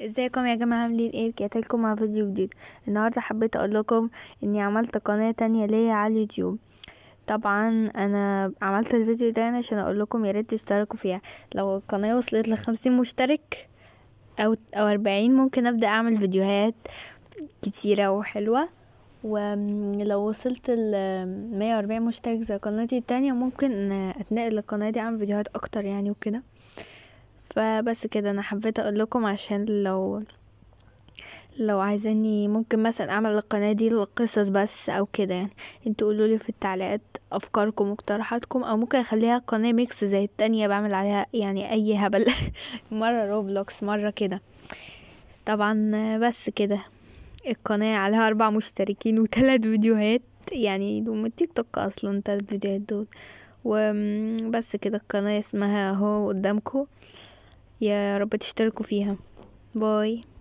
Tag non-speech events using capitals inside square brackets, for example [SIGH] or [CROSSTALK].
ازيكم يا جماعه عاملين ايه رجعت لكم مع فيديو جديد النهارده حبيت اقول لكم اني عملت قناه تانية ليا على اليوتيوب طبعا انا عملت الفيديو ده عشان اقول لكم يا ريت تشتركوا فيها لو القناه وصلت لخمسين مشترك او او اربعين ممكن ابدا اعمل فيديوهات كتيره وحلوه ولو وصلت ل 140 مشترك زي قناتي التانية ممكن اتنقل للقناه دي اعمل فيديوهات اكتر يعني وكده فبس كده انا حبيت اقول لكم عشان لو لو عايزاني ممكن مثلا اعمل القناه دي للقصص بس او كده يعني انتوا قولوا لي في التعليقات افكاركم واقتراحاتكم او ممكن اخليها قناه ميكس زي التانية بعمل عليها يعني اي هبل [LAUGHS] مره روبلوكس مره كده طبعا بس كده القناه عليها اربع مشتركين وثلاث فيديوهات يعني دوم التيك توك اصلا ثلاث فيديوهات دول وبس كده القناه اسمها اهو قدامكم يا رب تشتركوا فيها باي